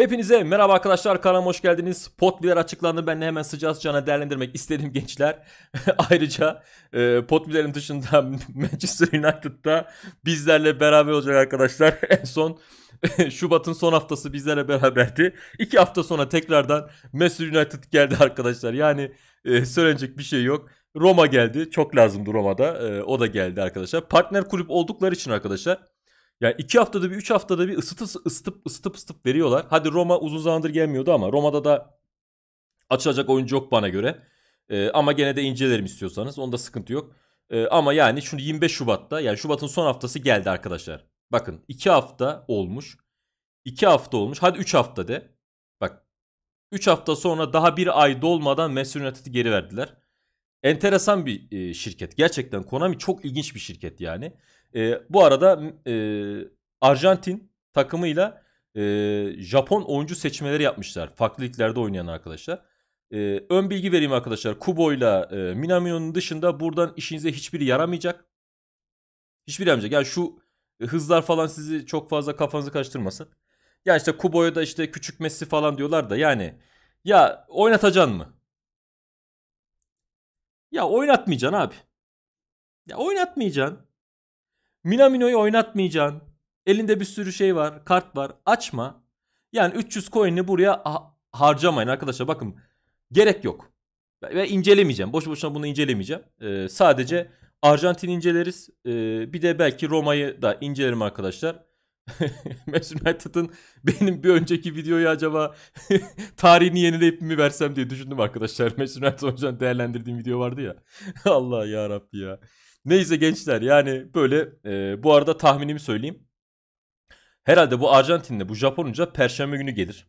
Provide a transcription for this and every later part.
Hepinize merhaba arkadaşlar kanalıma hoş geldiniz. Potbiler açıklandı. Ben de hemen sıcakcana değerlendirmek istedim gençler. Ayrıca e, Potbiler'in dışında Manchester United'da bizlerle beraber olacak arkadaşlar. en son Şubat'ın son haftası bizlerle beraberdi. İki hafta sonra tekrardan Manchester United geldi arkadaşlar. Yani e, söylenecek bir şey yok. Roma geldi. Çok lazımdı Roma'da. E, o da geldi arkadaşlar. Partner kulüp oldukları için arkadaşlar yani iki haftada bir, üç haftada bir ısıtıp ısıtıp ısıtıp ısıtıp veriyorlar. Hadi Roma uzun zamandır gelmiyordu ama Roma'da da açılacak oyuncu yok bana göre. Ee, ama gene de incelerim istiyorsanız. Onda sıkıntı yok. Ee, ama yani şunu 25 Şubat'ta yani Şubat'ın son haftası geldi arkadaşlar. Bakın iki hafta olmuş. iki hafta olmuş. Hadi üç hafta de. Bak üç hafta sonra daha bir ay dolmadan Manchester United'i geri verdiler. Enteresan bir e, şirket. Gerçekten Konami çok ilginç bir şirket yani. E, bu arada e, Arjantin takımıyla e, Japon oyuncu seçmeleri yapmışlar. Farklı liglerde oynayan arkadaşlar. E, ön bilgi vereyim arkadaşlar. Kubo ile Minamino'nun dışında buradan işinize hiçbiri yaramayacak. Hiçbiri yaramayacak. Yani şu hızlar falan sizi çok fazla kafanızı karıştırmasın. Ya işte Kubo'ya da işte küçük Messi falan diyorlar da yani ya oynatacaksın mı? Ya oynatmayacaksın abi. Ya oynatmayacaksın. Minamino'yu oynatmayacaksın. Elinde bir sürü şey var. Kart var. Açma. Yani 300 coin'i buraya harcamayın arkadaşlar. Bakın gerek yok. Ve incelemeyeceğim. Boş boşuna bunu incelemeyeceğim. Ee, sadece Arjantin inceleriz. Ee, bir de belki Roma'yı da incelerim arkadaşlar. Manchester United'ın benim bir önceki videoyu acaba tarihini yenileyip mi versem diye düşündüm arkadaşlar. Manchester United o değerlendirdiğim video vardı ya. Allah ya Rabbi ya. Neyse gençler yani böyle e, bu arada tahminimi söyleyeyim. Herhalde bu Arjantin'de bu Japonca perşembe günü gelir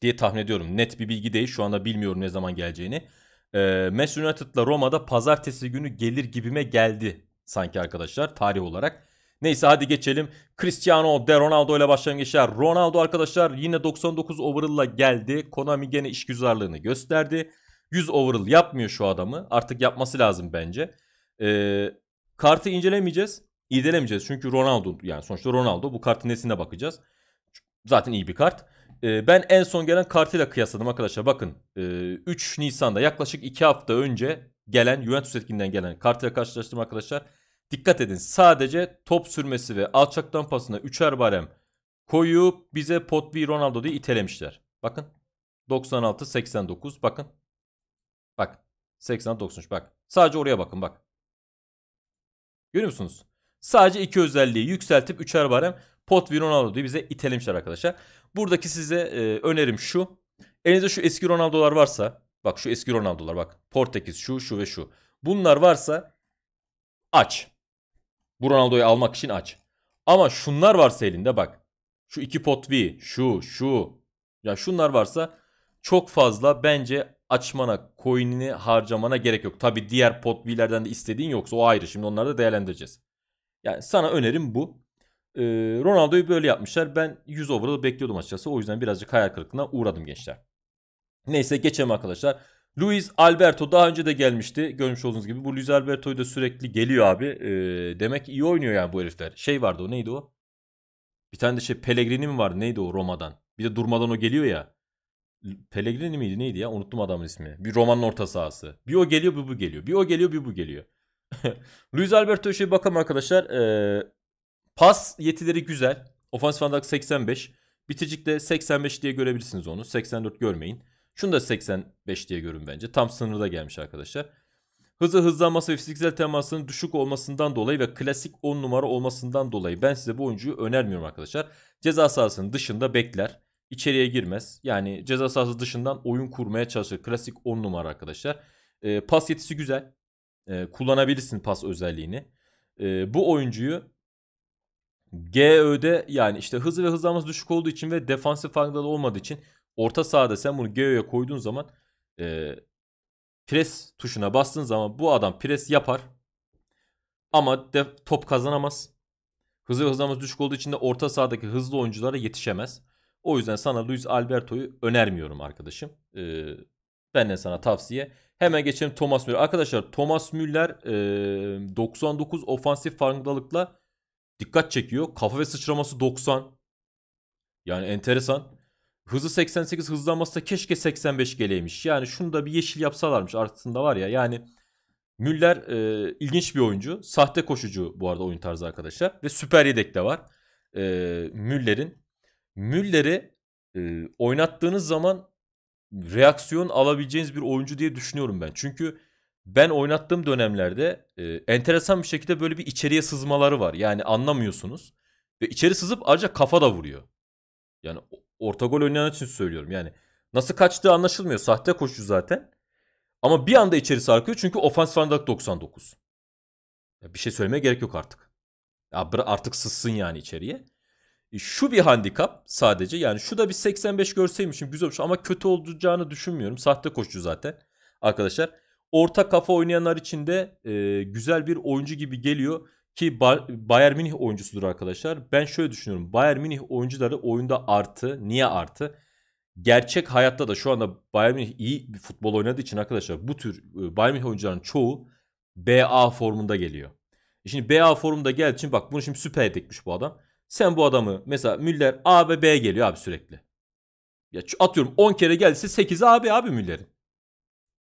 diye tahmin ediyorum. Net bir bilgi değil şu anda bilmiyorum ne zaman geleceğini. E, Manchester United'la Roma'da pazartesi günü gelir gibime geldi sanki arkadaşlar tarih olarak. Neyse hadi geçelim. Cristiano de Ronaldo ile gençler Ronaldo arkadaşlar yine 99 overall'la geldi. Konami gene işgüzarlığını gösterdi. 100 overall yapmıyor şu adamı. Artık yapması lazım bence. E, kartı incelemeyeceğiz. İrdelemeyeceğiz. Çünkü Ronaldo yani sonuçta Ronaldo. Bu kartın nesine bakacağız. Zaten iyi bir kart. E, ben en son gelen kartıyla kıyasladım arkadaşlar. Bakın e, 3 Nisan'da yaklaşık 2 hafta önce gelen Juventus etkinden gelen kartıyla karşılaştım arkadaşlar. Dikkat edin sadece top sürmesi ve alçaktan pasına 3'er barem koyup bize pot Potvi Ronaldo diye itelemişler. Bakın 96-89 bakın. Bak 86-93 bak. Sadece oraya bakın bak. Görüyor musunuz? Sadece iki özelliği yükseltip üçer barem pot ve Ronaldo diye bize itelemişler arkadaşlar. Buradaki size e, önerim şu. Elinizde şu eski Ronaldo'lar varsa. Bak şu eski Ronaldo'lar bak. Portekiz şu şu ve şu. Bunlar varsa aç. Bu Ronaldo'yu almak için aç. Ama şunlar varsa elinde bak. Şu iki pot V, şu, şu. Ya şunlar varsa çok fazla bence açmana, coin'ini harcamana gerek yok. Tabi diğer potvilerden de istediğin yoksa o ayrı. Şimdi onları da değerlendireceğiz. Yani sana önerim bu. Ee, Ronaldo'yu böyle yapmışlar. Ben 100 overall'ı bekliyordum açıkçası. O yüzden birazcık hayal kırıklığına uğradım gençler. Neyse geçelim arkadaşlar. Luis Alberto daha önce de gelmişti. Görmüş olduğunuz gibi. Bu Luis Alberto'yu da sürekli geliyor abi. Ee, demek iyi oynuyor yani bu herifler. Şey vardı o neydi o? Bir tane de şey Pellegrini mi vardı? Neydi o Roma'dan? Bir de durmadan o geliyor ya. Pellegrini miydi neydi ya? Unuttum adamın ismini. Bir romanın orta sahası. Bir o geliyor bir bu geliyor. Bir o geliyor bir bu geliyor. Luis Alberto şey bakalım arkadaşlar. Ee, pas yetileri güzel. Ofansif andak 85. Biticikte 85 diye görebilirsiniz onu. 84 görmeyin. Şunu da 85 diye görün bence. Tam sınırda gelmiş arkadaşlar. Hızı hızlanması ve fiziksel temasının düşük olmasından dolayı ve klasik 10 numara olmasından dolayı ben size bu oyuncuyu önermiyorum arkadaşlar. Ceza sahasının dışında bekler içeriye girmez. Yani ceza sahası dışından oyun kurmaya çalışır. Klasik 10 numara arkadaşlar. E, pas yetisi güzel. E, kullanabilirsin pas özelliğini. E, bu oyuncuyu GÖ'de yani işte hızı ve hızlanması düşük olduğu için ve defansif farkındalığı olmadığı için orta sahada sen bunu GÖ'ye koyduğun zaman e, pres tuşuna bastığın zaman bu adam pres yapar ama top kazanamaz. Hızı ve hızlanması düşük olduğu için de orta sahadaki hızlı oyunculara yetişemez. O yüzden sana Luis Alberto'yu önermiyorum arkadaşım. Ee, ben sana tavsiye. Hemen geçelim Thomas Müller. Arkadaşlar Thomas Müller e, 99 ofansif farkındalıkla dikkat çekiyor. Kafa ve sıçraması 90. Yani enteresan. Hızı 88 hızlanması da keşke 85 geleymiş. Yani şunu da bir yeşil yapsalarmış aslında var ya. Yani Müller e, ilginç bir oyuncu. Sahte koşucu bu arada oyun tarzı arkadaşlar. Ve süper yedek de var. E, Müller'in Müller'i e, oynattığınız zaman reaksiyon alabileceğiniz bir oyuncu diye düşünüyorum ben. Çünkü ben oynattığım dönemlerde e, enteresan bir şekilde böyle bir içeriye sızmaları var. Yani anlamıyorsunuz. Ve içeri sızıp ayrıca kafa da vuruyor. Yani orta gol oynayan için söylüyorum. Yani nasıl kaçtığı anlaşılmıyor. Sahte koşu zaten. Ama bir anda içeri sarkıyor çünkü ofans varlık 99. Ya bir şey söylemeye gerek yok artık. Ya artık sızsın yani içeriye. Şu bir handikap sadece. Yani şu da bir 85 görseymişim güzel olmuş ama kötü olacağını düşünmüyorum. Sahte koşucu zaten arkadaşlar. Orta kafa oynayanlar için de e, güzel bir oyuncu gibi geliyor ki Bayern Münih oyuncusudur arkadaşlar. Ben şöyle düşünüyorum. Bayern Münih oyuncuları oyunda artı. Niye artı? Gerçek hayatta da şu anda Bayern Münih iyi bir futbol oynadığı için arkadaşlar bu tür e, Bayern Münih oyuncuların çoğu BA formunda geliyor. E şimdi BA formunda geldiği için bak bunu şimdi süper yedekmiş bu adam. Sen bu adamı mesela Müller A ve B geliyor abi sürekli. Ya atıyorum 10 kere gelse 8'i AB abi Müller'in.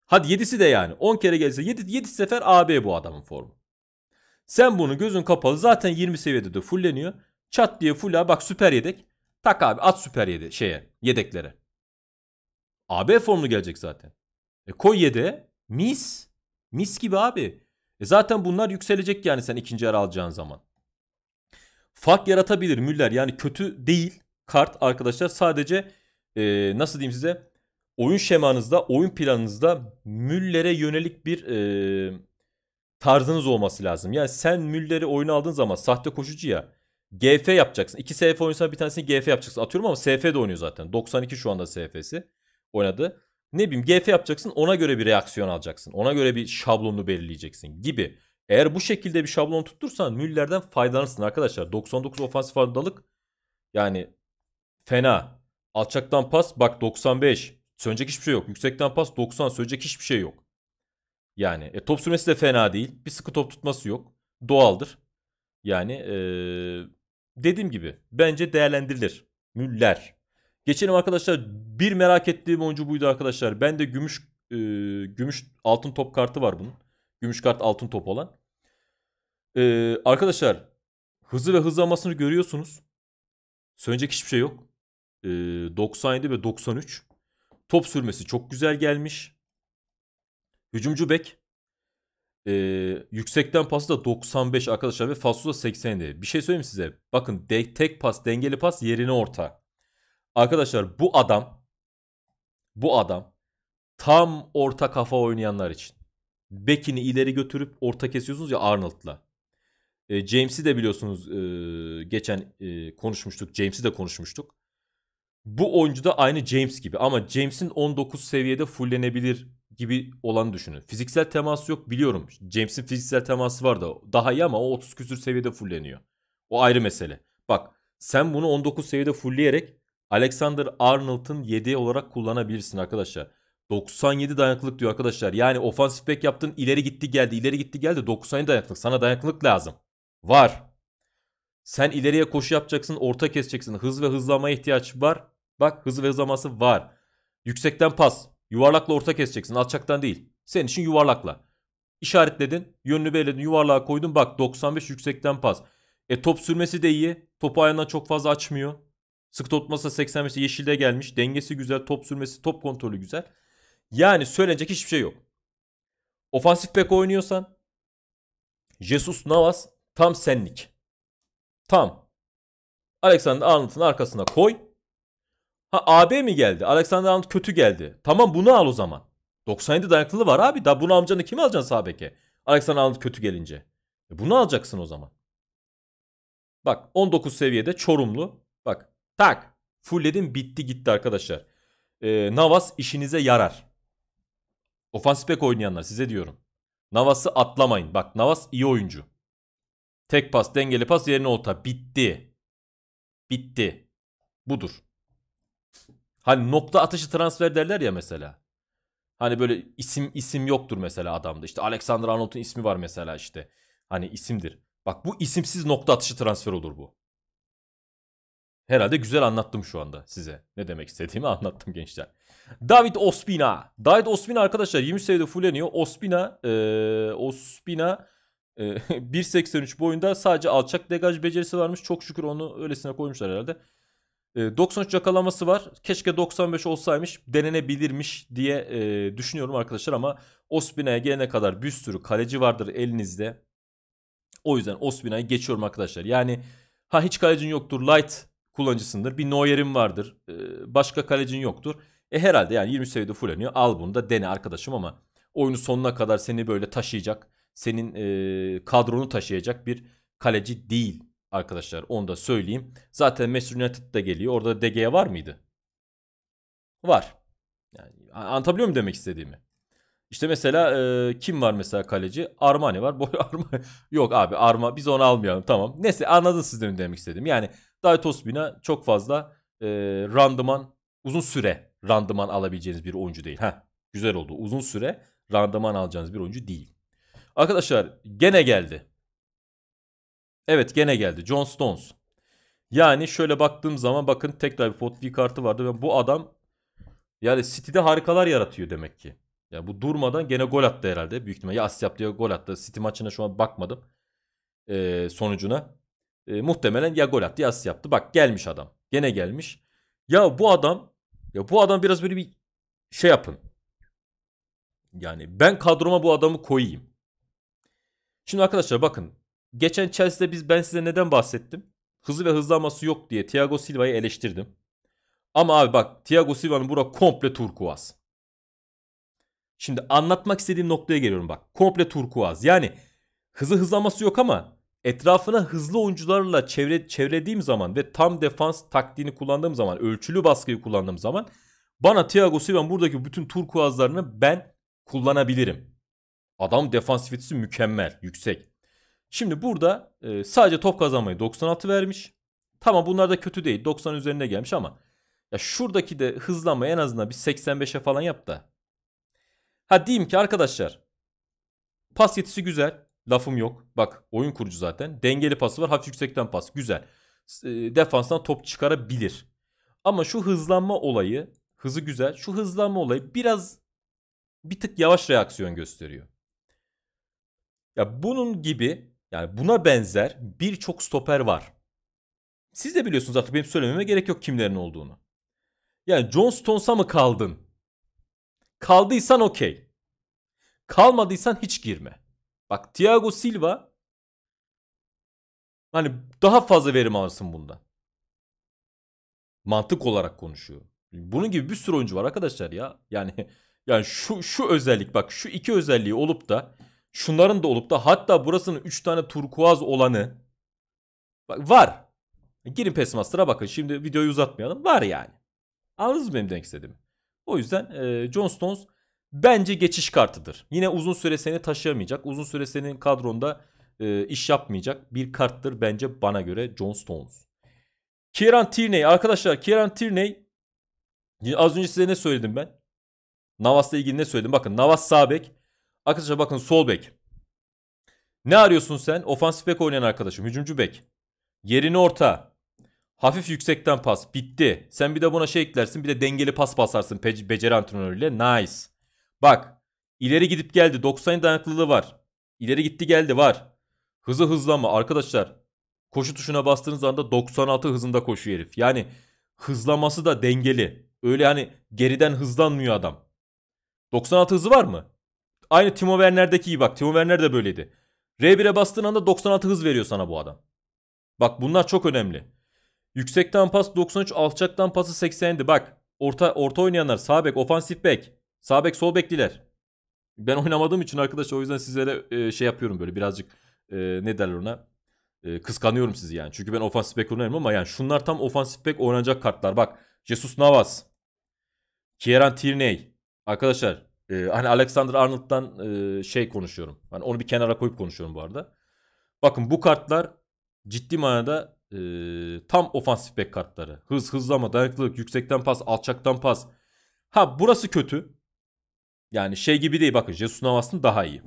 Hadi 7'si de yani 10 kere gelse 7, 7 sefer AB bu adamın formu. Sen bunu gözün kapalı zaten 20 seviyede de fulleniyor. Çat diye full abi bak süper yedek. Tak abi at süper yede şeye yedeklere. AB formlu gelecek zaten. E koy yede mis. Mis gibi abi. E zaten bunlar yükselecek yani sen ikinci ara alacağın zaman fark yaratabilir Müller. Yani kötü değil kart arkadaşlar. Sadece e, nasıl diyeyim size oyun şemanızda, oyun planınızda Müller'e yönelik bir e, tarzınız olması lazım. Yani sen Müller'i oyuna aldığın zaman sahte koşucu ya GF yapacaksın. İki SF oynuyorsan bir tanesini GF yapacaksın. Atıyorum ama SF de oynuyor zaten. 92 şu anda SF'si oynadı. Ne bileyim GF yapacaksın ona göre bir reaksiyon alacaksın. Ona göre bir şablonu belirleyeceksin gibi. Eğer bu şekilde bir şablon tuttursan Müller'den faydalanırsın arkadaşlar. 99 ofansif farkındalık yani fena. Alçaktan pas bak 95. Sönecek hiçbir şey yok. Yüksekten pas 90. Sönecek hiçbir şey yok. Yani e, top sürmesi de fena değil. Bir sıkı top tutması yok. Doğaldır. Yani e, dediğim gibi bence değerlendirilir. Müller. Geçelim arkadaşlar. Bir merak ettiğim oyuncu buydu arkadaşlar. Ben de gümüş e, gümüş altın top kartı var bunun. Gümüş kart altın top olan. Ee, arkadaşlar hızı ve hızlanmasını görüyorsunuz. Sönecek hiçbir şey yok. Ee, 97 ve 93. Top sürmesi çok güzel gelmiş. Hücumcu bek. Ee, yüksekten pası da 95 arkadaşlar ve Fasu da 87. Bir şey söyleyeyim size. Bakın de- tek pas dengeli pas yerine orta. Arkadaşlar bu adam bu adam tam orta kafa oynayanlar için. Bekin'i ileri götürüp orta kesiyorsunuz ya Arnold'la. E, James'i de biliyorsunuz e, geçen e, konuşmuştuk. James'i de konuşmuştuk. Bu oyuncu da aynı James gibi ama James'in 19 seviyede fullenebilir gibi olanı düşünün. Fiziksel teması yok biliyorum. James'in fiziksel teması var da daha iyi ama o 30 küsür seviyede fulleniyor. O ayrı mesele. Bak sen bunu 19 seviyede fullleyerek Alexander Arnold'ın yedeği olarak kullanabilirsin arkadaşlar. 97 dayanıklılık diyor arkadaşlar. Yani ofansif bek yaptın ileri gitti geldi ileri gitti geldi 97 dayanıklılık. Sana dayanıklılık lazım. Var. Sen ileriye koşu yapacaksın orta keseceksin. Hız ve hızlamaya ihtiyaç var. Bak hız ve hızlaması var. Yüksekten pas. Yuvarlakla orta keseceksin. Alçaktan değil. Senin için yuvarlakla. İşaretledin. Yönünü belirledin. yuvarlığa koydun. Bak 95 yüksekten pas. E top sürmesi de iyi. Topu ayağından çok fazla açmıyor. Sık topmasa 85'te yeşilde gelmiş. Dengesi güzel. Top sürmesi, top kontrolü güzel. Yani söylenecek hiçbir şey yok. Ofansif bek oynuyorsan Jesus Navas tam senlik. Tam. Alexander Arnold'un arkasına koy. Ha AB mi geldi? Alexander Arnold kötü geldi. Tamam bunu al o zaman. 97 dayanıklılığı var abi. Daha bunu amcanı kim alacaksın sağ beke? Alexander Arnold kötü gelince. E bunu alacaksın o zaman. Bak 19 seviyede Çorumlu. Bak tak. Fullledim bitti gitti arkadaşlar. Ee, Navas işinize yarar. Ofansif oynayanlar size diyorum. Navas'ı atlamayın. Bak Navas iyi oyuncu. Tek pas dengeli pas yerine orta. Bitti. Bitti. Budur. Hani nokta atışı transfer derler ya mesela. Hani böyle isim isim yoktur mesela adamda. İşte Alexander Arnold'un ismi var mesela işte. Hani isimdir. Bak bu isimsiz nokta atışı transfer olur bu. Herhalde güzel anlattım şu anda size. Ne demek istediğimi anlattım gençler. David Ospina. David Ospina arkadaşlar 20 seviyede fulleniyor. Ospina e, Ospina e, 1.83 boyunda sadece alçak degaj becerisi varmış. Çok şükür onu öylesine koymuşlar herhalde. E, 93 yakalaması var. Keşke 95 olsaymış denenebilirmiş diye e, düşünüyorum arkadaşlar ama Ospina'ya gelene kadar bir sürü kaleci vardır elinizde. O yüzden Ospina'yı geçiyorum arkadaşlar. Yani ha hiç kalecin yoktur light kullanıcısındır. Bir Neuer'in vardır. E, başka kalecin yoktur. E herhalde yani 20 seviyede fulleniyor. Al bunu da dene arkadaşım ama oyunu sonuna kadar seni böyle taşıyacak, senin e, kadronu taşıyacak bir kaleci değil arkadaşlar. Onu da söyleyeyim. Zaten Manchester United de geliyor. Orada DG var mıydı? Var. Yani, anlatabiliyor muyum demek istediğimi? İşte mesela e, kim var mesela kaleci? Armani var. Boy Arma Yok abi Arma biz onu almayalım tamam. Neyse anladın siz demek istedim. Yani Daytos Bina çok fazla e, randıman uzun süre randıman alabileceğiniz bir oyuncu değil. Heh, güzel oldu. Uzun süre randıman alacağınız bir oyuncu değil. Arkadaşlar gene geldi. Evet gene geldi. John Stones. Yani şöyle baktığım zaman bakın tekrar bir Fotvi kartı vardı. ve bu adam yani City'de harikalar yaratıyor demek ki. Yani bu durmadan gene gol attı herhalde. Büyük ihtimalle ya asist yaptı ya gol attı. City maçına şu an bakmadım. E, sonucuna. E, muhtemelen ya gol attı ya asist yaptı. Bak gelmiş adam. Gene gelmiş. Ya bu adam ya bu adam biraz böyle bir şey yapın. Yani ben kadroma bu adamı koyayım. Şimdi arkadaşlar bakın. Geçen Chelsea'de biz ben size neden bahsettim? Hızı ve hızlanması yok diye Thiago Silva'yı eleştirdim. Ama abi bak Thiago Silva'nın bura komple turkuaz. Şimdi anlatmak istediğim noktaya geliyorum bak. Komple turkuaz. Yani hızı hızlanması yok ama etrafına hızlı oyuncularla çevre, çevrediğim zaman ve tam defans taktiğini kullandığım zaman, ölçülü baskıyı kullandığım zaman bana Thiago Silva'nın buradaki bütün tur turkuazlarını ben kullanabilirim. Adam defansifitesi mükemmel, yüksek. Şimdi burada e, sadece top kazanmayı 96 vermiş. Tamam bunlar da kötü değil. 90 üzerine gelmiş ama ya şuradaki de hızlanmayı en azından bir 85'e falan yap da. Ha diyeyim ki arkadaşlar pas yetisi güzel. Lafım yok. Bak oyun kurucu zaten. Dengeli pası var. Hafif yüksekten pas. Güzel. E, defanstan top çıkarabilir. Ama şu hızlanma olayı hızı güzel. Şu hızlanma olayı biraz bir tık yavaş reaksiyon gösteriyor. Ya bunun gibi yani buna benzer birçok stoper var. Siz de biliyorsunuz artık benim söylememe gerek yok kimlerin olduğunu. Yani John Stones'a mı kaldın? Kaldıysan okey. Kalmadıysan hiç girme. Bak Thiago Silva hani daha fazla verim alırsın bundan. Mantık olarak konuşuyor. Bunun gibi bir sürü oyuncu var arkadaşlar ya. Yani yani şu şu özellik bak şu iki özelliği olup da şunların da olup da hatta burasının 3 tane turkuaz olanı bak var. Girin Pesmaster'a bakın. Şimdi videoyu uzatmayalım. Var yani. Anladınız mı benim demek istediğimi? O yüzden e, John Stones bence geçiş kartıdır. Yine uzun süre seni taşıyamayacak. Uzun süre senin kadronda e, iş yapmayacak bir karttır bence bana göre John Stones. Kieran Tierney arkadaşlar Kieran Tierney az önce size ne söyledim ben? Navas'la ilgili ne söyledim? Bakın Navas sağ bek. Arkadaşlar bakın sol bek. Ne arıyorsun sen? Ofansif bek oynayan arkadaşım. Hücumcu bek. Yerini orta. Hafif yüksekten pas. Bitti. Sen bir de buna şey eklersin. Bir de dengeli pas basarsın beceri antrenörüyle. Nice. Bak ileri gidip geldi 90 dayanıklılığı var. İleri gitti geldi var. Hızı hızlama arkadaşlar. Koşu tuşuna bastığınız anda 96 hızında koşuyor herif. Yani hızlaması da dengeli. Öyle hani geriden hızlanmıyor adam. 96 hızı var mı? Aynı Timo Werner'deki iyi bak. Timo Werner de böyleydi. R1'e bastığın anda 96 hız veriyor sana bu adam. Bak bunlar çok önemli. Yüksekten pas 93, alçaktan pası 80'di. Bak orta orta oynayanlar sağ bek, ofansif bek. Sağ bek sol bekliler. Ben oynamadığım için arkadaş o yüzden sizlere e, şey yapıyorum böyle birazcık e, ne derler ona e, kıskanıyorum sizi yani. Çünkü ben ofansif bek oynarım ama yani şunlar tam ofansif bek oynanacak kartlar. Bak Jesus Navas, Kieran Tierney. Arkadaşlar e, hani Alexander Arnold'dan e, şey konuşuyorum. Hani onu bir kenara koyup konuşuyorum bu arada. Bakın bu kartlar ciddi manada e, tam ofansif bek kartları. Hız, hızlama, dayanıklılık, yüksekten pas, alçaktan pas. Ha burası kötü. Yani şey gibi değil bakın Jesus Navas'ın daha iyi.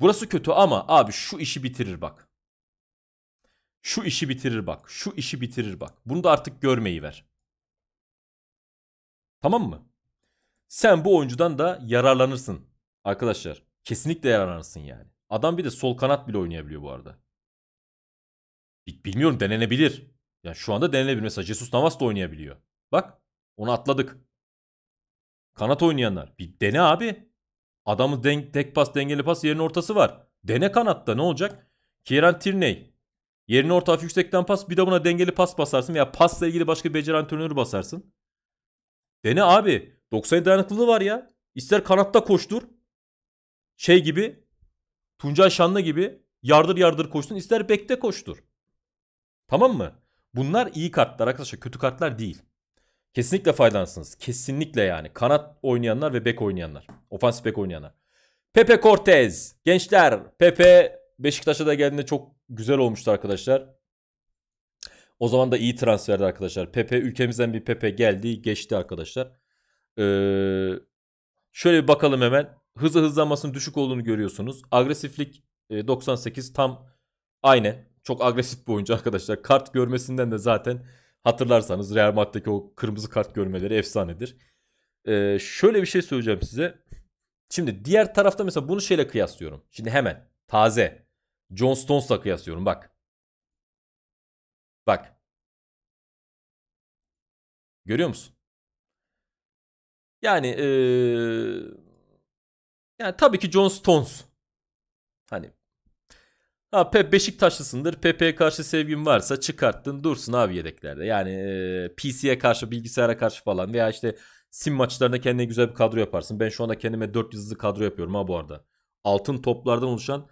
Burası kötü ama abi şu işi bitirir bak. Şu işi bitirir bak. Şu işi bitirir bak. Bunu da artık görmeyi ver. Tamam mı? Sen bu oyuncudan da yararlanırsın arkadaşlar. Kesinlikle yararlanırsın yani. Adam bir de sol kanat bile oynayabiliyor bu arada. Bilmiyorum denenebilir. Yani şu anda denenebilir. Mesela Jesus Navas da oynayabiliyor. Bak onu atladık. Kanat oynayanlar. Bir dene abi. Adamı denk, tek pas dengeli pas yerin ortası var. Dene kanatta ne olacak? Kieran Tierney. Yerin orta hafif yüksekten pas bir de buna dengeli pas basarsın veya pasla ilgili başka bir beceri antrenörü basarsın. Dene abi. 90 dayanıklılığı var ya. İster kanatta koştur. Şey gibi. Tuncay Şanlı gibi yardır yardır koşsun. ister bekte koştur. Tamam mı? Bunlar iyi kartlar arkadaşlar. Kötü kartlar değil. Kesinlikle faydalansınız. Kesinlikle yani. Kanat oynayanlar ve bek oynayanlar. Ofansif bek oynayanlar. Pepe Cortez. Gençler Pepe Beşiktaş'a da geldiğinde çok güzel olmuştu arkadaşlar. O zaman da iyi transferdi arkadaşlar. Pepe ülkemizden bir Pepe geldi geçti arkadaşlar. Ee, şöyle bir bakalım hemen. Hızı hızlanmasının düşük olduğunu görüyorsunuz. Agresiflik 98 e, tam aynı. Çok agresif bir oyuncu arkadaşlar. Kart görmesinden de zaten Hatırlarsanız Real Madrid'deki o kırmızı kart görmeleri efsanedir. Ee, şöyle bir şey söyleyeceğim size. Şimdi diğer tarafta mesela bunu şeyle kıyaslıyorum. Şimdi hemen taze. John Stones'la kıyaslıyorum bak. Bak. Görüyor musun? Yani ee, yani tabii ki John Stones. Hani Ha Pep Beşiktaşlısındır. Pepe'ye karşı sevgin varsa çıkarttın dursun abi yedeklerde. Yani e, PC'ye karşı, bilgisayara karşı falan veya işte sim maçlarında kendine güzel bir kadro yaparsın. Ben şu anda kendime 4 yıldızlı kadro yapıyorum ha bu arada. Altın toplardan oluşan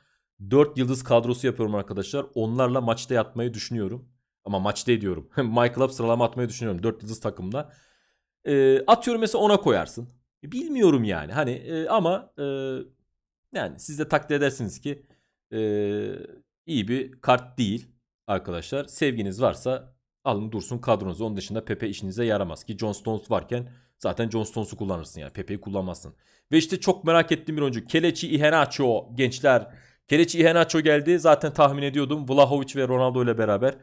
4 yıldız kadrosu yapıyorum arkadaşlar. Onlarla maçta yatmayı düşünüyorum. Ama maçta ediyorum. Michael Up sıralama atmayı düşünüyorum 4 yıldız takımla. E, atıyorum mesela ona koyarsın. Bilmiyorum yani. Hani e, ama e, yani siz de takdir edersiniz ki e, iyi bir kart değil arkadaşlar. Sevginiz varsa alın dursun kadronuzu. Onun dışında Pepe işinize yaramaz ki John Stones varken zaten John Stones'u kullanırsın yani. Pepe'yi kullanmazsın. Ve işte çok merak ettiğim bir oyuncu. Kelechi Iheanacho gençler. Kelechi Iheanacho geldi. Zaten tahmin ediyordum. Vlahovic ve Ronaldo ile beraber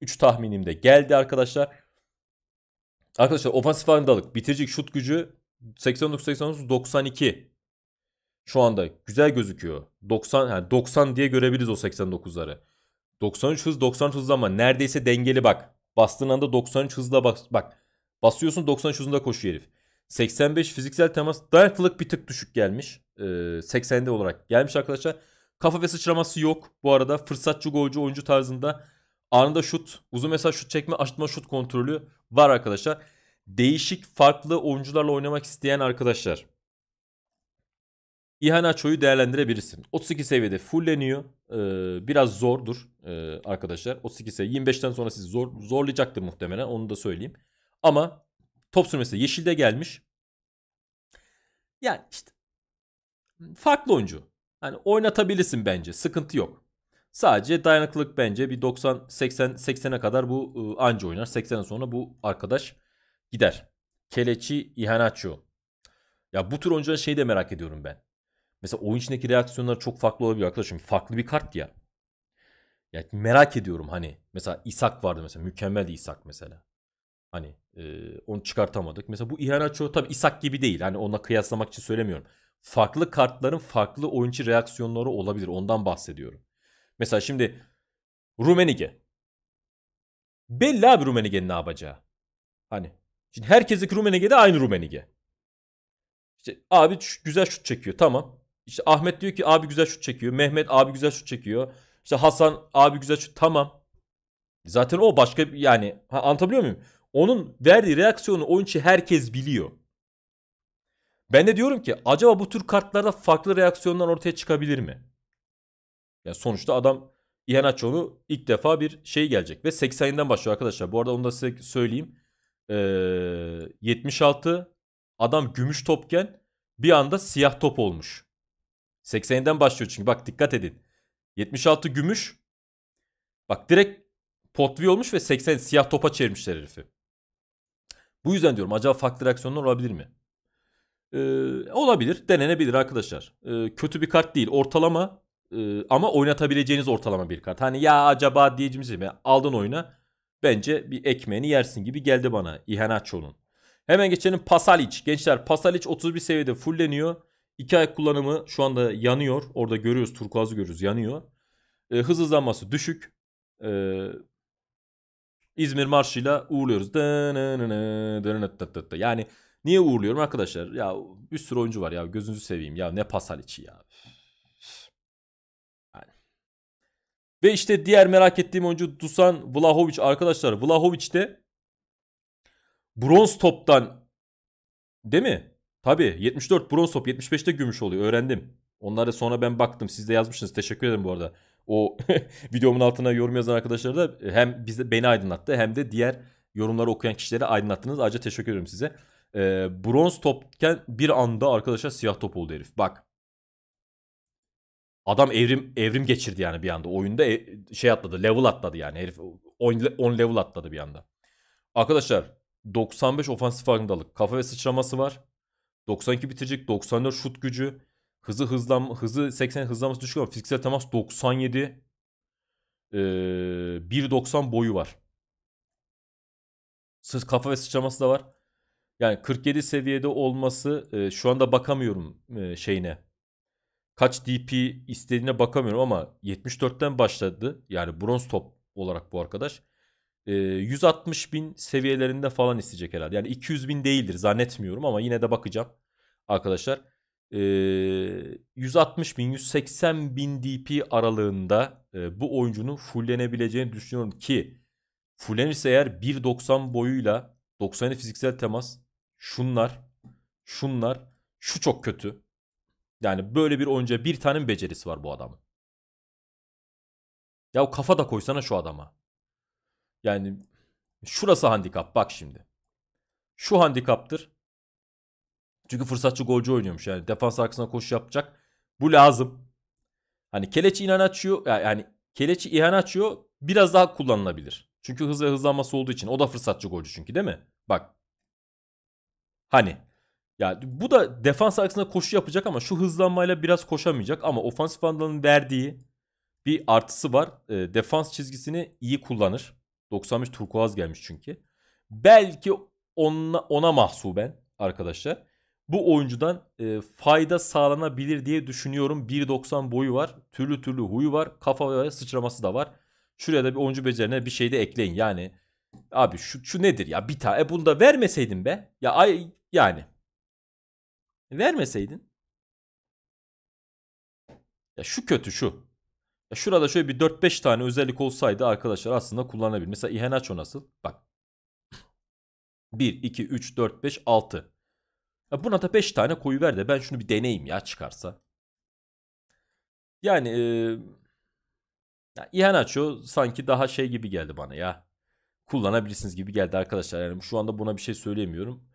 3 tahminimde geldi arkadaşlar. Arkadaşlar ofansif farkındalık, bitirici şut gücü 89-89-92 şu anda güzel gözüküyor. 90 yani 90 diye görebiliriz o 89'ları. 93 hız 93 hız ama neredeyse dengeli bak. Bastığın anda 93 hızla bas, bak. Basıyorsun 93 hızında koşuyor herif. 85 fiziksel temas dayanıklılık bir tık düşük gelmiş. Ee, 80'de olarak gelmiş arkadaşlar. Kafa ve sıçraması yok bu arada. Fırsatçı golcü oyuncu tarzında anında şut, uzun mesafe şut çekme, açma şut kontrolü var arkadaşlar. Değişik farklı oyuncularla oynamak isteyen arkadaşlar İhanaço'yu değerlendirebilirsin. 32 seviyede fullleniyor. Ee, biraz zordur e, arkadaşlar. 32 seviye 25'ten sonra sizi zor, zorlayacaktır muhtemelen onu da söyleyeyim. Ama top sürmesi yeşilde gelmiş. Yani işte farklı oyuncu. Hani oynatabilirsin bence. Sıkıntı yok. Sadece dayanıklılık bence bir 90 80 80'e kadar bu e, anca oynar. 80'den sonra bu arkadaş gider. Keleçi İhanaço. Ya bu tür oyuncuların şeyi de merak ediyorum ben. Mesela oyun içindeki reaksiyonlar çok farklı olabilir arkadaşım. Farklı bir kart ya. Yani merak ediyorum hani. Mesela İshak vardı mesela. Mükemmel İshak mesela. Hani e, onu çıkartamadık. Mesela bu ihanet çoğu tabii İshak gibi değil. Hani ona kıyaslamak için söylemiyorum. Farklı kartların farklı oyuncu reaksiyonları olabilir. Ondan bahsediyorum. Mesela şimdi Rumenige. Belli abi Rumenige'nin ne yapacağı. Hani. Şimdi herkesteki Rumenige de aynı Rumenige. İşte abi güzel şut çekiyor tamam. İşte Ahmet diyor ki abi güzel şut çekiyor. Mehmet abi güzel şut çekiyor. İşte Hasan abi güzel şut. Tamam. Zaten o başka yani ha, anlatabiliyor muyum? Onun verdiği reaksiyonu oyun içi herkes biliyor. Ben de diyorum ki acaba bu tür kartlarda farklı reaksiyonlar ortaya çıkabilir mi? Ya yani sonuçta adam Iheanacho'lu ilk defa bir şey gelecek ve 80'den başlıyor arkadaşlar. Bu arada onu da size söyleyeyim. Ee, 76 adam gümüş topken bir anda siyah top olmuş. 80'den başlıyor çünkü bak dikkat edin. 76 gümüş. Bak direkt potvi olmuş ve 80 siyah topa çevirmişler herifi. Bu yüzden diyorum acaba farklı reaksiyonlar olabilir mi? Ee, olabilir, denenebilir arkadaşlar. Ee, kötü bir kart değil, ortalama e, ama oynatabileceğiniz ortalama bir kart. Hani ya acaba diyeceğimiz gibi aldın oyuna bence bir ekmeğini yersin gibi geldi bana İhenaço'nun. Hemen geçelim Pasalic. Gençler Pasalic 31 seviyede fulleniyor. İki ayak kullanımı şu anda yanıyor. Orada görüyoruz turkuazı görüyoruz yanıyor. E, hız hızlanması düşük. E, İzmir marşıyla uğurluyoruz. Yani niye uğurluyorum arkadaşlar? Ya bir sürü oyuncu var ya gözünüzü seveyim. Ya ne pasal içi ya. Yani. Ve işte diğer merak ettiğim oyuncu Dusan Vlahovic arkadaşlar. Vlahovic de bronz toptan değil mi? Tabi, 74 bronz top 75'te gümüş oluyor öğrendim. Onlara sonra ben baktım siz de yazmışsınız teşekkür ederim bu arada. O videomun altına yorum yazan arkadaşlara da e, hem bize, beni aydınlattı hem de diğer yorumları okuyan kişilere aydınlattınız. Ayrıca teşekkür ederim size. E, bronz topken bir anda arkadaşlar siyah top oldu herif. Bak adam evrim evrim geçirdi yani bir anda. Oyunda ev, şey atladı level atladı yani herif 10 level atladı bir anda. Arkadaşlar 95 ofansif farkındalık. Kafa ve sıçraması var. 92 bitirecek. 94 şut gücü. Hızı hızlan hızı 80 hızlanması düşük ama fiziksel temas 97. Ee, 1.90 boyu var. Sırf kafa ve sıçraması da var. Yani 47 seviyede olması e, şu anda bakamıyorum e, şeyine. Kaç DP istediğine bakamıyorum ama 74'ten başladı. Yani bronz top olarak bu arkadaş. 160 ee, bin seviyelerinde falan isteyecek herhalde. Yani 200 bin değildir zannetmiyorum ama yine de bakacağım arkadaşlar. 160 ee, bin 180 bin DP aralığında e, bu oyuncunun fullenebileceğini düşünüyorum ki fullenirse eğer 1.90 boyuyla 90'ı fiziksel temas şunlar şunlar şu çok kötü. Yani böyle bir oyuncuya bir tane becerisi var bu adamın. Ya o kafa da koysana şu adama. Yani şurası handikap bak şimdi. Şu handikaptır. Çünkü fırsatçı golcü oynuyormuş yani. Defans arkasına koşu yapacak. Bu lazım. Hani Keleç'i inan açıyor. Yani Keleç'i ihan açıyor. Biraz daha kullanılabilir. Çünkü hız ve hızlanması olduğu için. O da fırsatçı golcü çünkü değil mi? Bak. Hani. Ya bu da defans arkasında koşu yapacak ama şu hızlanmayla biraz koşamayacak. Ama ofansif andanın verdiği bir artısı var. E, defans çizgisini iyi kullanır. 93 turkuaz gelmiş çünkü. Belki ona, ona mahsuben arkadaşlar. Bu oyuncudan e, fayda sağlanabilir diye düşünüyorum. 1.90 boyu var. Türlü türlü huyu var. Kafa sıçraması da var. Şuraya da bir oyuncu becerine bir şey de ekleyin. Yani abi şu, şu nedir ya bir tane. E bunu da vermeseydin be. Ya ay yani. Vermeseydin. Ya şu kötü şu. Şurada şöyle bir 4-5 tane özellik olsaydı arkadaşlar aslında kullanabilir. Mesela İhenaço nasıl? Bak. 1, 2, 3, 4, 5, 6. Ya buna da 5 tane koyu ver de ben şunu bir deneyeyim ya çıkarsa. Yani e, İhenaço sanki daha şey gibi geldi bana ya. Kullanabilirsiniz gibi geldi arkadaşlar. Yani şu anda buna bir şey söyleyemiyorum.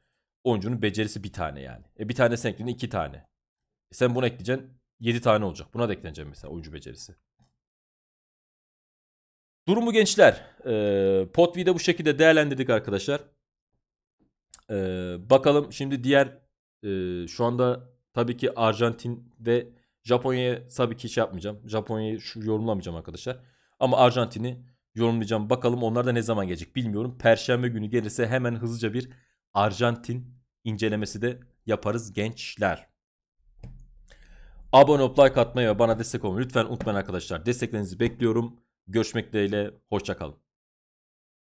Oyuncunun becerisi bir tane yani. E bir tane sen iki tane. E sen bunu ekleyeceksin 7 tane olacak. Buna da eklenecek mesela oyuncu becerisi. Durumu gençler. E, Potvi'de bu şekilde değerlendirdik arkadaşlar. E, bakalım şimdi diğer e, şu anda tabii ki Arjantin ve Japonya'ya tabii ki şey yapmayacağım. Japonya'yı şu yorumlamayacağım arkadaşlar. Ama Arjantin'i yorumlayacağım. Bakalım onlar da ne zaman gelecek bilmiyorum. Perşembe günü gelirse hemen hızlıca bir Arjantin incelemesi de yaparız gençler. Abone olup like atmayı ve bana destek olmayı lütfen unutmayın arkadaşlar. Desteklerinizi bekliyorum. Görüşmek dileğiyle. Hoşçakalın.